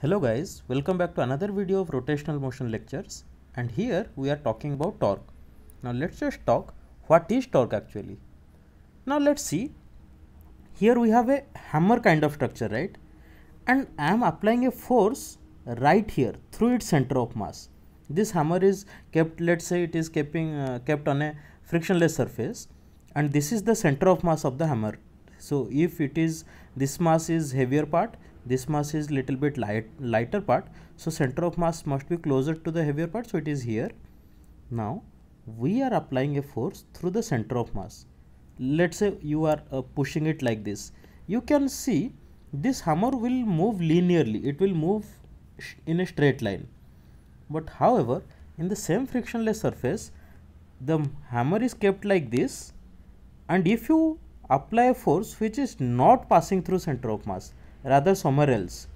Hello guys, welcome back to another video of rotational motion lectures and here we are talking about torque. Now let's just talk what is torque actually. Now let's see, here we have a hammer kind of structure right and I am applying a force right here through its center of mass. This hammer is kept let's say it is keeping, uh, kept on a frictionless surface and this is the center of mass of the hammer. So if it is this mass is heavier part this mass is little bit light lighter part so center of mass must be closer to the heavier part so it is here now we are applying a force through the center of mass let's say you are uh, pushing it like this you can see this hammer will move linearly it will move in a straight line but however in the same frictionless surface the hammer is kept like this and if you apply a force which is not passing through center of mass rather somewhere else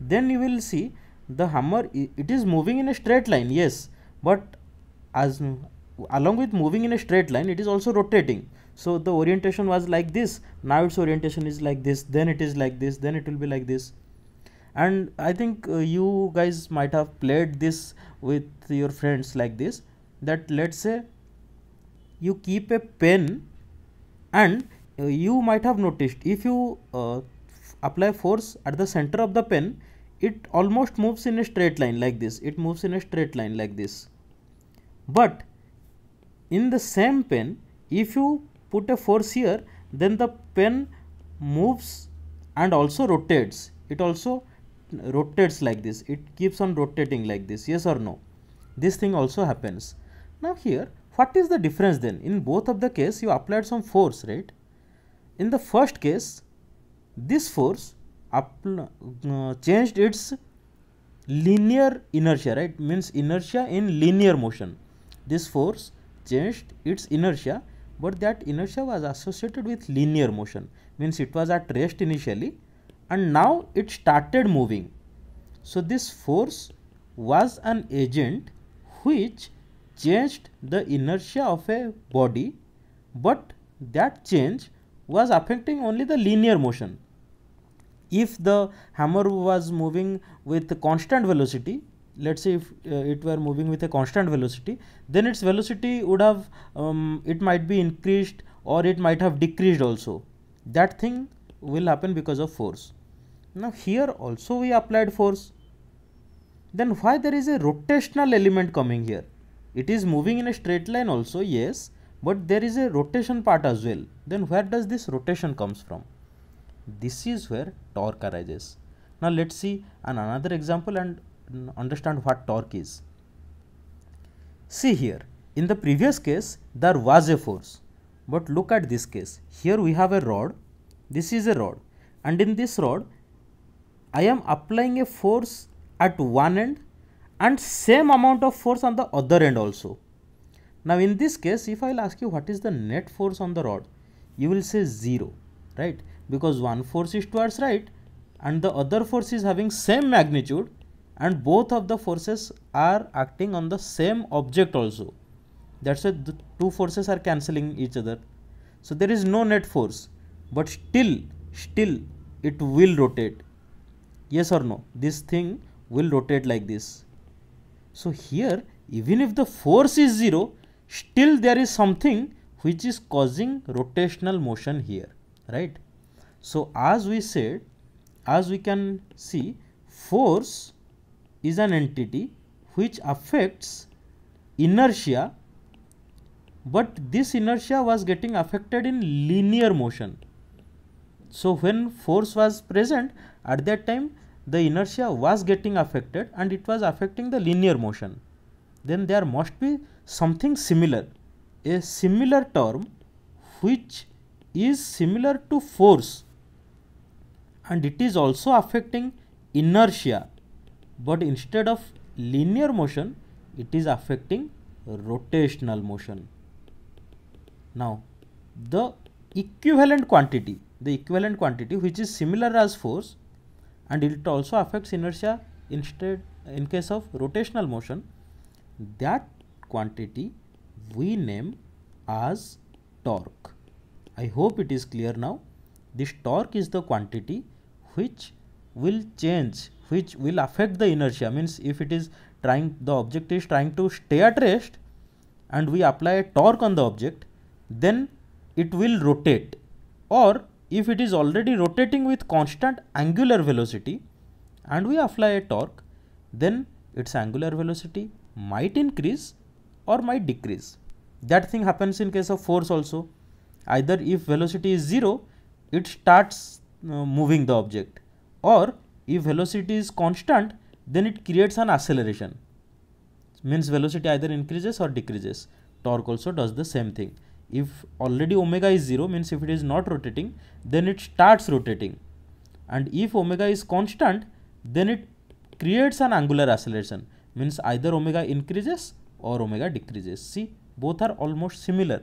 then you will see the hammer it is moving in a straight line yes but as along with moving in a straight line it is also rotating so the orientation was like this now its orientation is like this then it is like this then it will be like this and i think uh, you guys might have played this with your friends like this that let's say you keep a pen and uh, you might have noticed if you uh, apply force at the center of the pen, it almost moves in a straight line like this. It moves in a straight line like this. But in the same pen, if you put a force here, then the pen moves and also rotates. It also rotates like this. It keeps on rotating like this. Yes or no? This thing also happens. Now here, what is the difference then? In both of the case, you applied some force, right? In the first case, this force uh, changed its linear inertia, right? Means inertia in linear motion. This force changed its inertia, but that inertia was associated with linear motion. Means it was at rest initially and now it started moving. So, this force was an agent which changed the inertia of a body, but that change was affecting only the linear motion if the hammer was moving with constant velocity let's say if uh, it were moving with a constant velocity then its velocity would have um, it might be increased or it might have decreased also that thing will happen because of force now here also we applied force then why there is a rotational element coming here it is moving in a straight line also yes but there is a rotation part as well then where does this rotation comes from this is where torque arises. Now let's see an another example and understand what torque is. See here, in the previous case there was a force, but look at this case. Here we have a rod, this is a rod and in this rod I am applying a force at one end and same amount of force on the other end also. Now in this case if I will ask you what is the net force on the rod, you will say 0, right because one force is towards right and the other force is having same magnitude and both of the forces are acting on the same object also that's why the two forces are cancelling each other so there is no net force but still still it will rotate yes or no this thing will rotate like this so here even if the force is zero still there is something which is causing rotational motion here right so, as we said, as we can see, force is an entity which affects inertia, but this inertia was getting affected in linear motion. So, when force was present at that time, the inertia was getting affected and it was affecting the linear motion. Then there must be something similar, a similar term which is similar to force and it is also affecting inertia but instead of linear motion it is affecting rotational motion. Now the equivalent quantity the equivalent quantity which is similar as force and it also affects inertia instead in case of rotational motion that quantity we name as torque. I hope it is clear now. This torque is the quantity which will change which will affect the inertia means if it is trying the object is trying to stay at rest and we apply a torque on the object then it will rotate or if it is already rotating with constant angular velocity and we apply a torque then its angular velocity might increase or might decrease that thing happens in case of force also either if velocity is 0 it starts uh, moving the object or if velocity is constant then it creates an acceleration means velocity either increases or decreases torque also does the same thing if already omega is 0 means if it is not rotating then it starts rotating and if omega is constant then it creates an angular acceleration means either omega increases or omega decreases see both are almost similar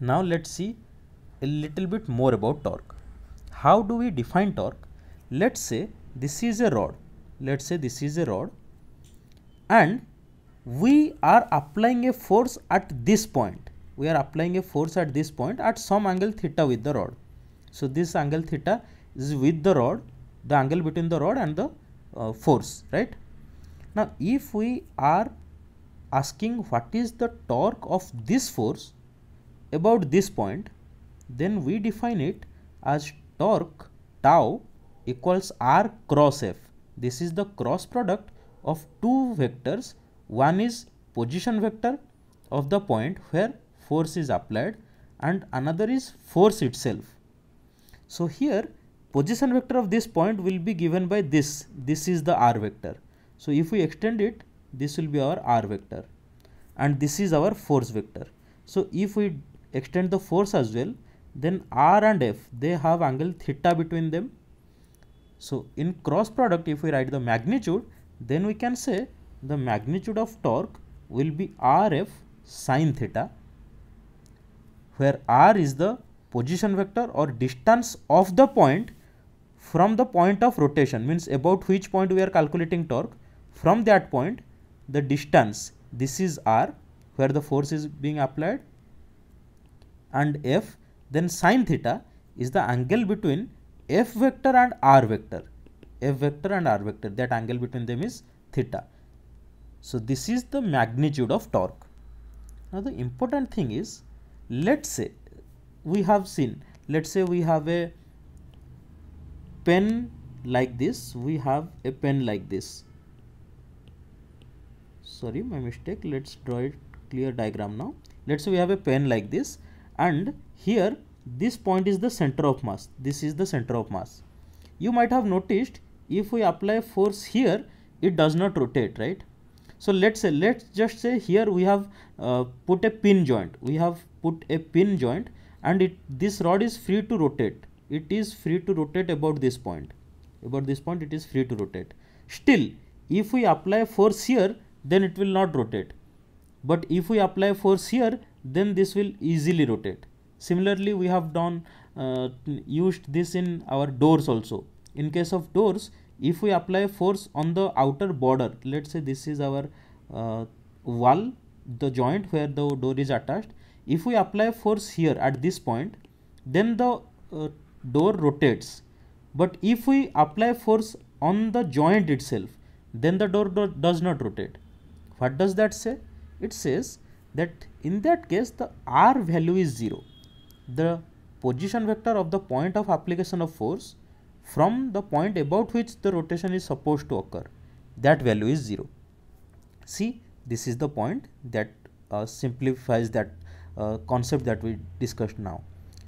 now let's see a little bit more about torque how do we define torque let's say this is a rod let's say this is a rod and we are applying a force at this point we are applying a force at this point at some angle theta with the rod so this angle theta is with the rod the angle between the rod and the uh, force right now if we are asking what is the torque of this force about this point then we define it as torque tau equals R cross F. This is the cross product of two vectors. One is position vector of the point where force is applied and another is force itself. So here position vector of this point will be given by this. This is the R vector. So if we extend it, this will be our R vector and this is our force vector. So if we extend the force as well, then r and f they have angle theta between them so in cross product if we write the magnitude then we can say the magnitude of torque will be rf sine theta where r is the position vector or distance of the point from the point of rotation means about which point we are calculating torque from that point the distance this is r where the force is being applied and f then sine theta is the angle between f vector and r vector f vector and r vector that angle between them is theta. So, this is the magnitude of torque. Now, the important thing is let us say we have seen let us say we have a pen like this we have a pen like this sorry my mistake let's draw it clear diagram now let's say we have a pen like this and here this point is the center of mass. This is the center of mass. You might have noticed if we apply force here, it does not rotate, right? So let's say, let's just say here we have uh, put a pin joint. We have put a pin joint and it, this rod is free to rotate. It is free to rotate about this point. About this point, it is free to rotate. Still, if we apply force here, then it will not rotate. But if we apply force here, then this will easily rotate. Similarly, we have done uh, used this in our doors also. In case of doors, if we apply force on the outer border, let's say this is our uh, wall, the joint where the door is attached. If we apply force here at this point, then the uh, door rotates. But if we apply force on the joint itself, then the door do does not rotate. What does that say? It says that in that case the R value is 0 the position vector of the point of application of force from the point about which the rotation is supposed to occur that value is 0. See this is the point that uh, simplifies that uh, concept that we discussed now.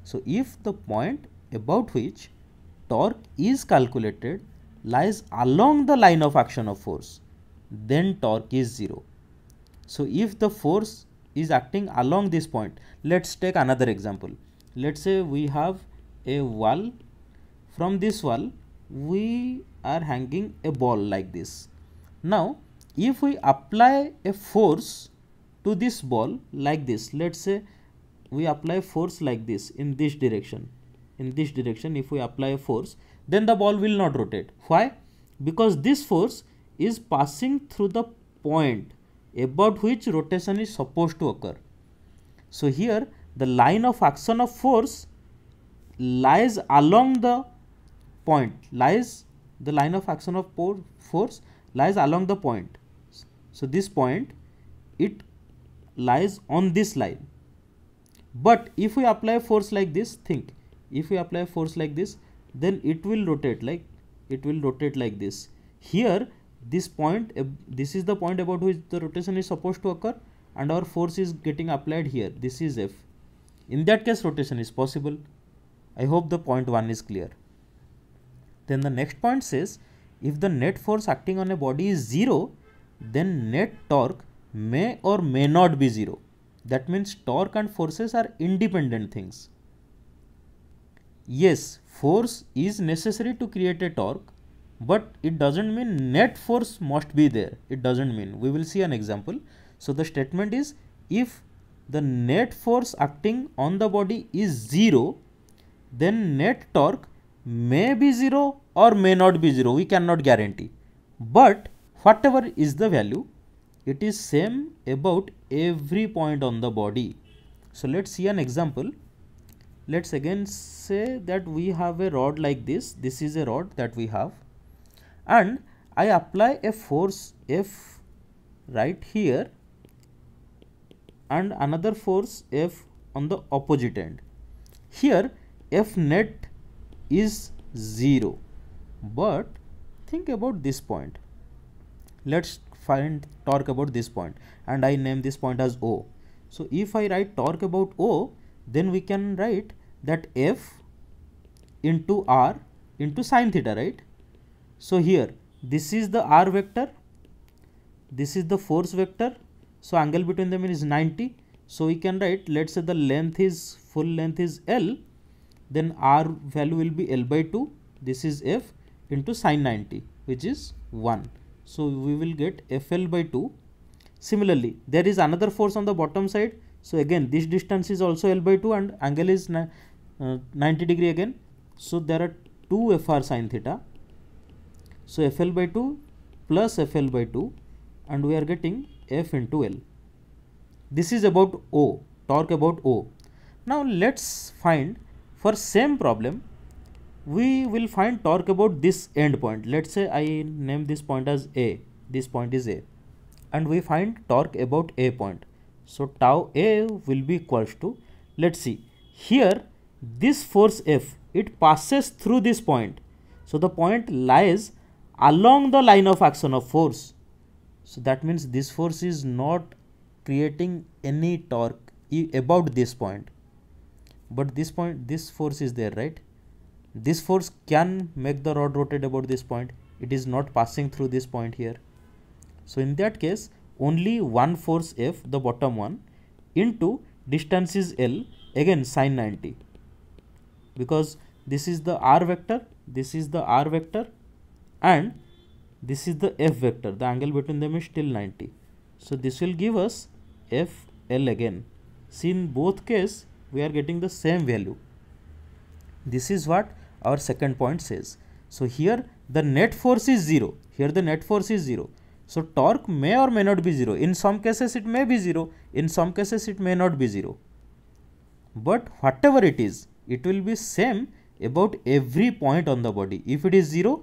So, if the point about which torque is calculated lies along the line of action of force, then torque is 0. So, if the force is acting along this point, let us take another example let's say we have a wall from this wall we are hanging a ball like this now if we apply a force to this ball like this let's say we apply force like this in this direction in this direction if we apply a force then the ball will not rotate why because this force is passing through the point about which rotation is supposed to occur so here the line of action of force lies along the point, lies the line of action of force lies along the point. So, this point it lies on this line. But if we apply force like this, think if we apply force like this, then it will rotate like it will rotate like this. Here this point this is the point about which the rotation is supposed to occur and our force is getting applied here this is f in that case rotation is possible. I hope the point 1 is clear. Then the next point says if the net force acting on a body is 0 then net torque may or may not be 0. That means torque and forces are independent things. Yes, force is necessary to create a torque but it doesn't mean net force must be there. It doesn't mean. We will see an example. So the statement is if the net force acting on the body is 0, then net torque may be 0 or may not be 0, we cannot guarantee. But whatever is the value, it is same about every point on the body. So let's see an example. Let's again say that we have a rod like this. This is a rod that we have and I apply a force F right here and another force F on the opposite end. Here F net is 0 but think about this point. Let's find torque about this point and I name this point as O. So if I write torque about O then we can write that F into R into sine theta right. So here this is the R vector, this is the force vector so angle between them is 90. So we can write, let's say the length is, full length is L, then R value will be L by 2. This is F into sine 90, which is 1. So we will get FL by 2. Similarly, there is another force on the bottom side. So again, this distance is also L by 2 and angle is uh, 90 degree again. So there are two FR sine theta. So FL by 2 plus FL by 2 and we are getting F into L. This is about O, torque about O. Now let's find for same problem, we will find torque about this end point. Let's say I name this point as A, this point is A and we find torque about A point. So tau A will be equals to, let's see, here this force F, it passes through this point. So the point lies along the line of action of force so that means this force is not creating any torque about this point but this point this force is there right this force can make the rod rotate about this point it is not passing through this point here so in that case only one force f the bottom one into distance is l again sine 90 because this is the r vector this is the r vector and this is the f vector the angle between them is still 90 so this will give us f l again see in both case we are getting the same value this is what our second point says so here the net force is zero here the net force is zero so torque may or may not be zero in some cases it may be zero in some cases it may not be zero but whatever it is it will be same about every point on the body if it is zero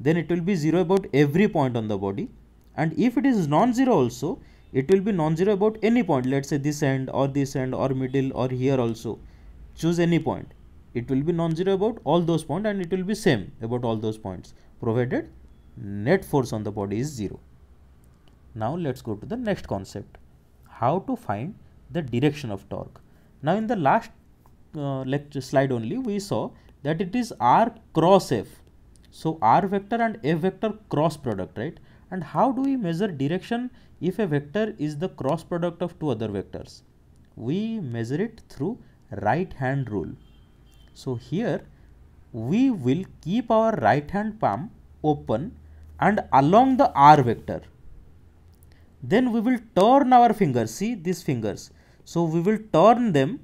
then it will be 0 about every point on the body and if it is non-zero also it will be non-zero about any point let's say this end or this end or middle or here also choose any point it will be non-zero about all those points and it will be same about all those points provided net force on the body is zero now let's go to the next concept how to find the direction of torque now in the last uh, lecture slide only we saw that it is r cross f so r vector and f vector cross product, right? And how do we measure direction if a vector is the cross product of two other vectors? We measure it through right hand rule. So here we will keep our right hand palm open and along the r vector. Then we will turn our fingers, see these fingers. So we will turn them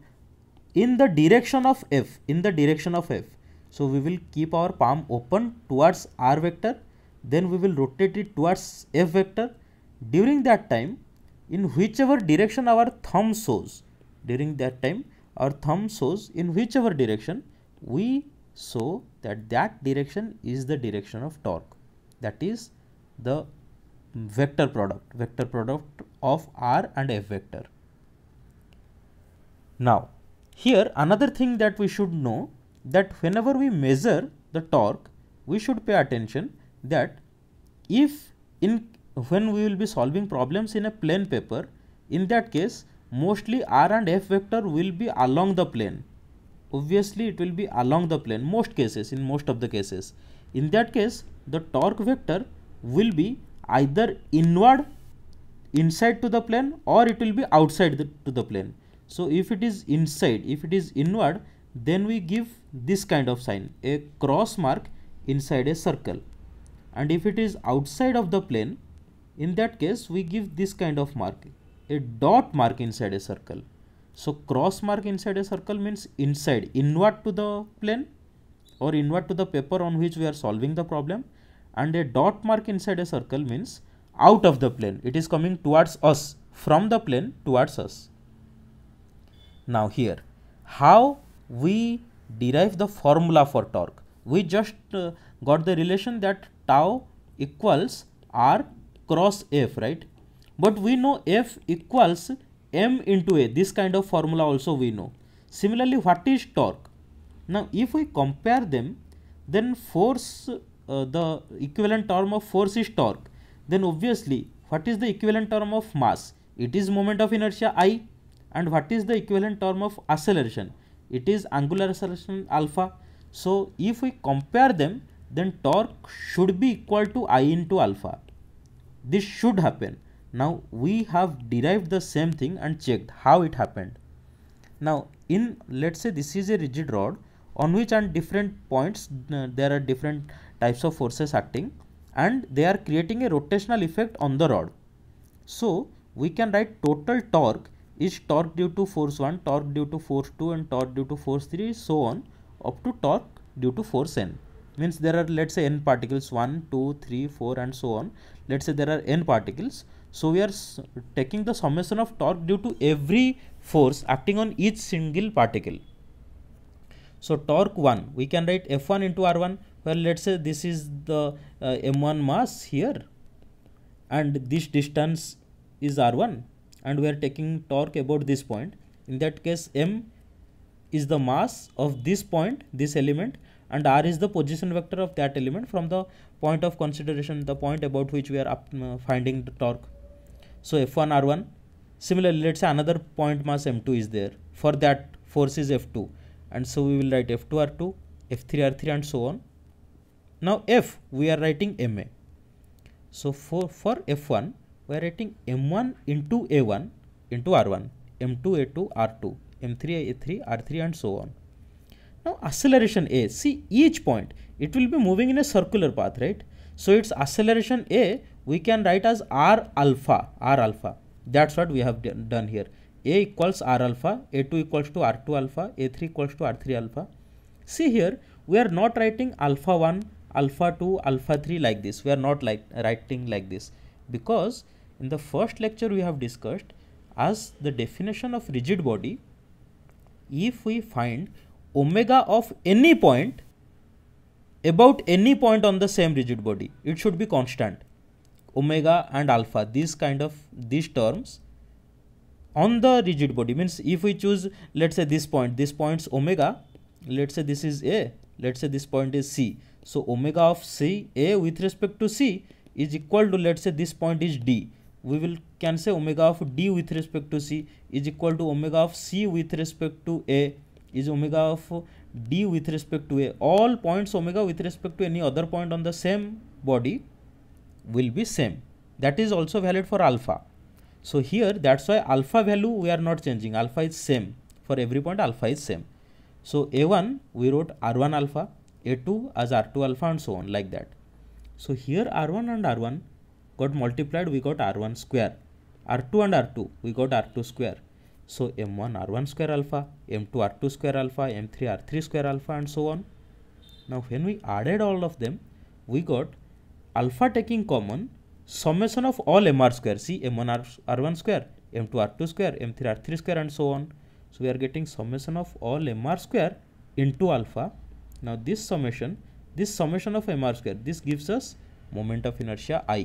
in the direction of f, in the direction of f. So we will keep our palm open towards r vector, then we will rotate it towards f vector. During that time, in whichever direction our thumb shows, during that time our thumb shows in whichever direction, we show that that direction is the direction of torque. That is the vector product, vector product of r and f vector. Now, here another thing that we should know that whenever we measure the torque, we should pay attention that if in when we will be solving problems in a plane paper, in that case mostly r and f vector will be along the plane. Obviously, it will be along the plane most cases in most of the cases. In that case, the torque vector will be either inward inside to the plane or it will be outside the, to the plane. So, if it is inside, if it is inward, then we give this kind of sign a cross mark inside a circle and if it is outside of the plane in that case we give this kind of mark a dot mark inside a circle so cross mark inside a circle means inside inward to the plane or inward to the paper on which we are solving the problem and a dot mark inside a circle means out of the plane it is coming towards us from the plane towards us now here how we derive the formula for torque. We just uh, got the relation that tau equals R cross F, right? But we know F equals M into A. This kind of formula also we know. Similarly, what is torque? Now, if we compare them, then force, uh, the equivalent term of force is torque. Then obviously, what is the equivalent term of mass? It is moment of inertia I. And what is the equivalent term of acceleration? it is angular acceleration alpha. So if we compare them then torque should be equal to i into alpha. This should happen. Now we have derived the same thing and checked how it happened. Now in let's say this is a rigid rod on which on different points uh, there are different types of forces acting and they are creating a rotational effect on the rod. So we can write total torque is torque due to force 1, torque due to force 2 and torque due to force 3 so on up to torque due to force n. Means there are let's say n particles 1, 2, 3, 4 and so on. Let's say there are n particles. So we are taking the summation of torque due to every force acting on each single particle. So torque 1 we can write F1 into R1 Well, let's say this is the uh, M1 mass here and this distance is R1 and we are taking torque about this point in that case m is the mass of this point this element and r is the position vector of that element from the point of consideration the point about which we are up, uh, finding the torque so f1 r1 similarly let's say another point mass m2 is there for that force is f2 and so we will write f2 r2 f3 r3 and so on now f we are writing ma so for for f1 we are writing m1 into a1 into r1 m2 a2 r2 m3 a3 r3 and so on now acceleration a see each point it will be moving in a circular path right so its acceleration a we can write as r alpha r alpha that's what we have done here a equals r alpha a2 equals to r2 alpha a3 equals to r3 alpha see here we are not writing alpha 1 alpha 2 alpha 3 like this we are not like writing like this because in the first lecture we have discussed as the definition of rigid body, if we find omega of any point about any point on the same rigid body, it should be constant. Omega and alpha, these kind of these terms on the rigid body means if we choose let's say this point, this point's omega, let's say this is A, let's say this point is C. So omega of C A with respect to C is equal to let's say this point is D we will can say omega of d with respect to c is equal to omega of c with respect to a is omega of d with respect to a all points omega with respect to any other point on the same body will be same that is also valid for alpha so here that's why alpha value we are not changing alpha is same for every point alpha is same so a1 we wrote r1 alpha a2 as r2 alpha and so on like that so here r1 and r1 got multiplied we got r1 square r2 and r2 we got r2 square so m1 r1 square alpha m2 r2 square alpha m3 r3 square alpha and so on now when we added all of them we got alpha taking common summation of all mr square see m1 r, one square m2 r2 square m3 r3 square and so on so we are getting summation of all mr square into alpha now this summation this summation of mr square this gives us moment of inertia i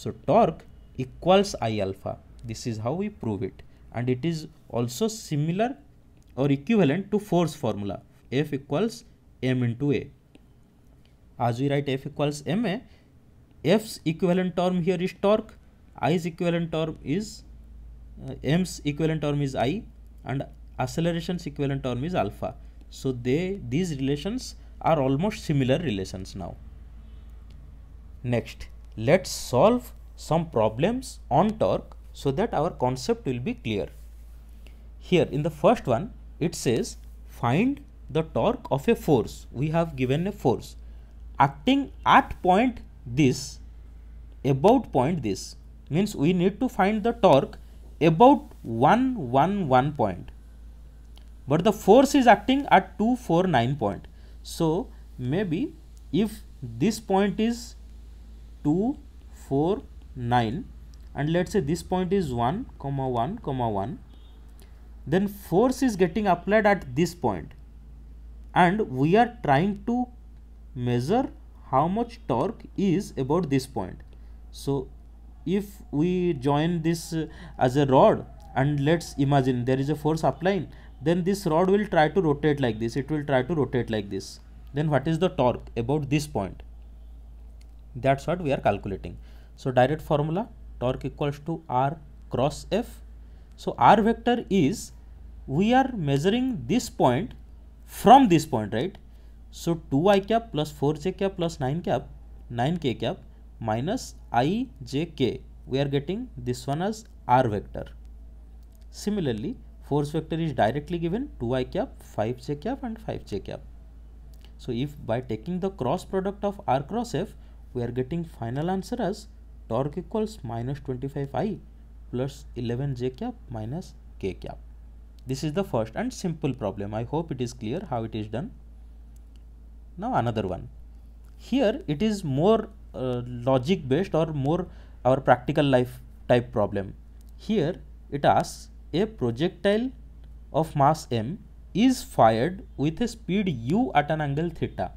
so torque equals I alpha. This is how we prove it. And it is also similar or equivalent to force formula. F equals M into A. As we write F equals MA, F's equivalent term here is torque. I's equivalent term is uh, M's equivalent term is I and acceleration's equivalent term is alpha. So they these relations are almost similar relations now. Next, let's solve some problems on torque so that our concept will be clear. Here in the first one, it says find the torque of a force. We have given a force acting at point this, about point this means we need to find the torque about 111 point. But the force is acting at 249 point. So maybe if this point is 2 4 9 and let's say this point is 1 comma 1 comma 1 then force is getting applied at this point and we are trying to measure how much torque is about this point so if we join this uh, as a rod and let's imagine there is a force applying then this rod will try to rotate like this it will try to rotate like this then what is the torque about this point that's what we are calculating so direct formula torque equals to r cross f so r vector is we are measuring this point from this point right so 2i cap plus 4j cap plus 9 cap 9k cap minus i j k we are getting this one as r vector similarly force vector is directly given 2i cap 5j cap and 5j cap so if by taking the cross product of r cross f we are getting final answer as torque equals minus 25i plus 11j cap minus k cap. This is the first and simple problem. I hope it is clear how it is done. Now another one. Here it is more uh, logic based or more our practical life type problem. Here it asks a projectile of mass m is fired with a speed u at an angle theta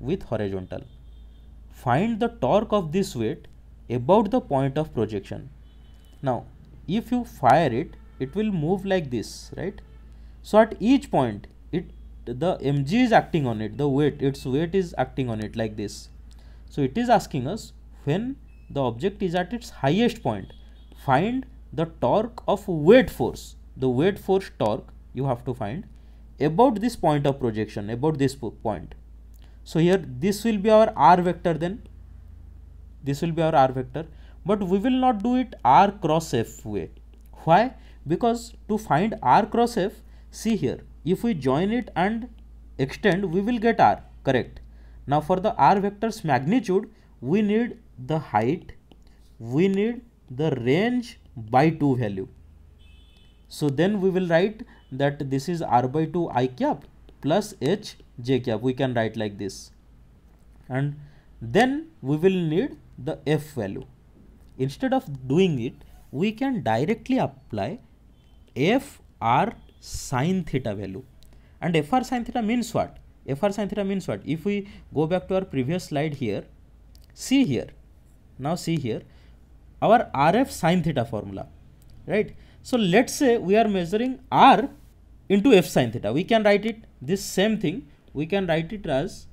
with horizontal find the torque of this weight about the point of projection. Now, if you fire it, it will move like this, right? So at each point, it the mg is acting on it, the weight, its weight is acting on it like this. So it is asking us when the object is at its highest point, find the torque of weight force, the weight force torque you have to find about this point of projection, about this point. So here this will be our r vector then. This will be our r vector. But we will not do it r cross f way. Why? Because to find r cross f, see here, if we join it and extend, we will get r, correct. Now for the r vector's magnitude, we need the height, we need the range by 2 value. So then we will write that this is r by 2 i cap plus h j cap we can write like this and then we will need the f value instead of doing it we can directly apply f r sine theta value and f r sine theta means what f r sine theta means what if we go back to our previous slide here see here now see here our rf sine theta formula right so let's say we are measuring r into f sine theta we can write it this same thing we can write it as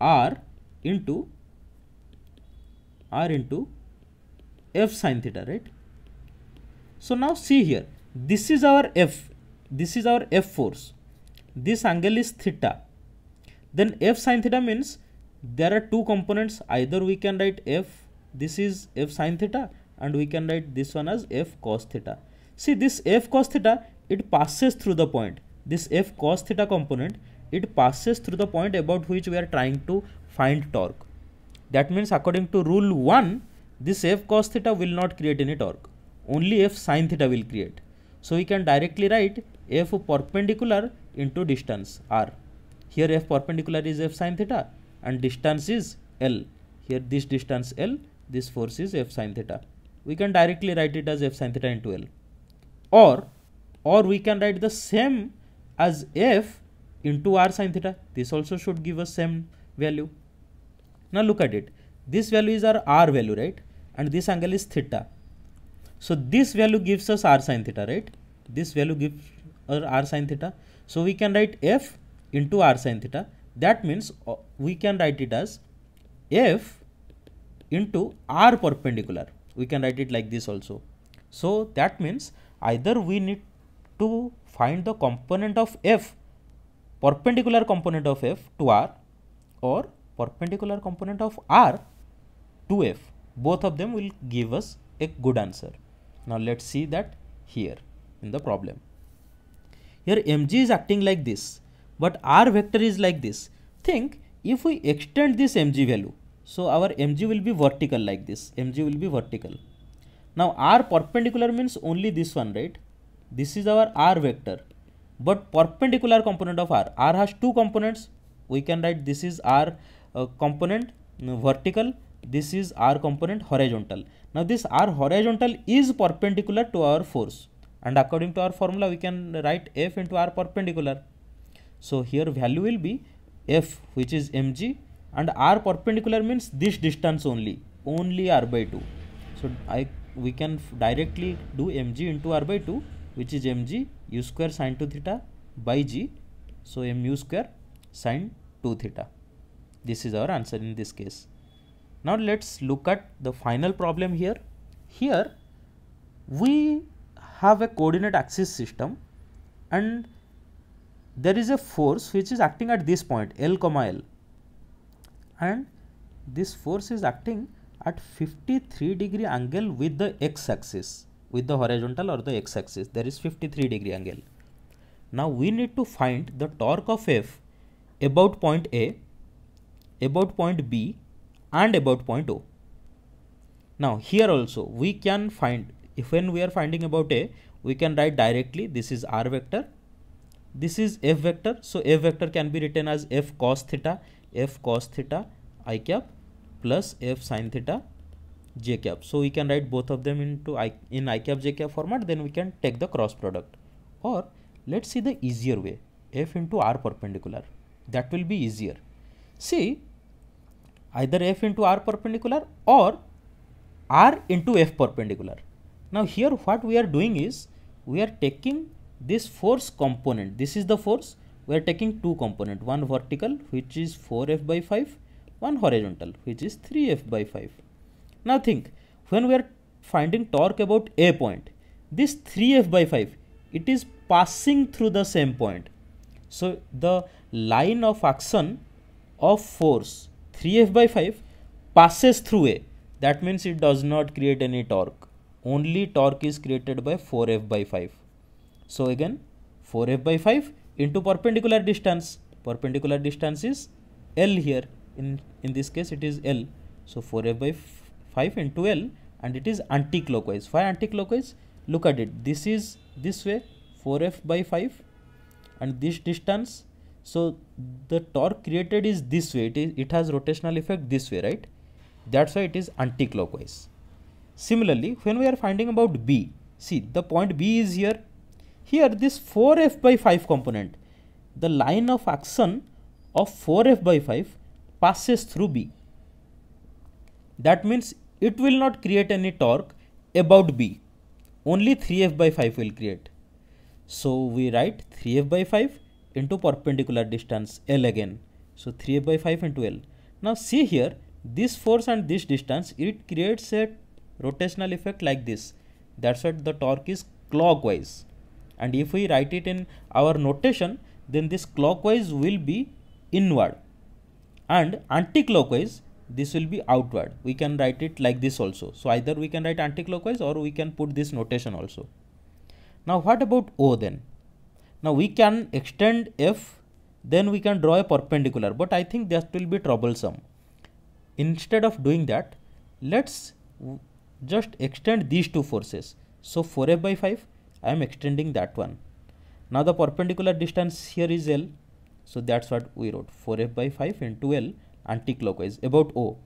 r into r into f sine theta right so now see here this is our f this is our f force this angle is theta then f sine theta means there are two components either we can write f this is f sine theta and we can write this one as f cos theta see this f cos theta it passes through the point this f cos theta component it passes through the point about which we are trying to find torque. That means according to rule 1, this f cos theta will not create any torque. Only f sin theta will create. So we can directly write f perpendicular into distance r. Here f perpendicular is f sin theta and distance is l. Here this distance l, this force is f sin theta. We can directly write it as f sin theta into l. Or, or we can write the same as f into r sine theta this also should give us same value now look at it this value is our r value right and this angle is theta so this value gives us r sine theta right this value gives us r sine theta so we can write f into r sine theta that means uh, we can write it as f into r perpendicular we can write it like this also so that means either we need to find the component of f perpendicular component of f to r or perpendicular component of r to f both of them will give us a good answer. Now let's see that here in the problem. Here mg is acting like this but r vector is like this. Think if we extend this mg value so our mg will be vertical like this mg will be vertical. Now r perpendicular means only this one right this is our r vector but perpendicular component of r r has two components we can write this is r uh, component uh, vertical this is r component horizontal now this r horizontal is perpendicular to our force and according to our formula we can write f into r perpendicular so here value will be f which is mg and r perpendicular means this distance only only r by 2 so i we can directly do mg into r by 2 which is mg u square sine 2 theta by g. So, mu square sine 2 theta. This is our answer in this case. Now, let us look at the final problem here. Here, we have a coordinate axis system and there is a force which is acting at this point L comma L and this force is acting at 53 degree angle with the x axis with the horizontal or the x axis there is 53 degree angle. Now we need to find the torque of F about point A, about point B and about point O. Now here also we can find if when we are finding about A we can write directly this is R vector this is F vector so F vector can be written as F cos theta F cos theta i cap plus F sin theta j cap so we can write both of them into i in i cap j cap format then we can take the cross product or let's see the easier way f into r perpendicular that will be easier see either f into r perpendicular or r into f perpendicular now here what we are doing is we are taking this force component this is the force we are taking two component one vertical which is 4f by 5 one horizontal which is 3f by 5 now think, when we are finding torque about a point, this 3f by 5, it is passing through the same point. So the line of action of force 3f by 5 passes through a. That means it does not create any torque. Only torque is created by 4f by 5. So again 4f by 5 into perpendicular distance. Perpendicular distance is L here. In, in this case it is L. So 4f by 5 and 12 and it is anticlockwise. Why anticlockwise? Look at it. This is this way 4f by 5 and this distance. So the torque created is this way. It, is, it has rotational effect this way, right? That's why it is anticlockwise. Similarly, when we are finding about B, see the point B is here. Here this 4f by 5 component, the line of action of 4f by 5 passes through B. That means it will not create any torque about B. Only 3F by 5 will create. So we write 3F by 5 into perpendicular distance L again. So 3F by 5 into L. Now see here, this force and this distance, it creates a rotational effect like this. That's why the torque is clockwise. And if we write it in our notation, then this clockwise will be inward. And anticlockwise this will be outward we can write it like this also so either we can write anticlockwise or we can put this notation also now what about o then now we can extend f then we can draw a perpendicular but i think that will be troublesome instead of doing that let's just extend these two forces so 4f by 5 i am extending that one now the perpendicular distance here is l so that's what we wrote 4f by 5 into l anticlockwise about O.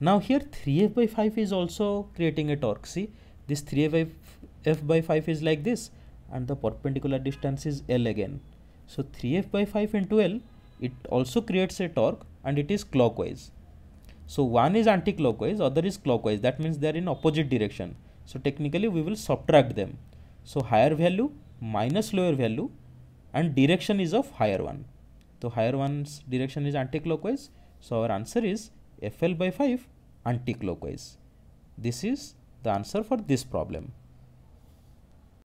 Now here 3f by 5 is also creating a torque. See this 3f by, f by 5 is like this and the perpendicular distance is L again. So 3f by 5 into L it also creates a torque and it is clockwise. So one is anticlockwise other is clockwise that means they are in opposite direction. So technically we will subtract them. So higher value minus lower value and direction is of higher one. So higher one's direction is anticlockwise so our answer is FL by 5 anticlockwise. This is the answer for this problem.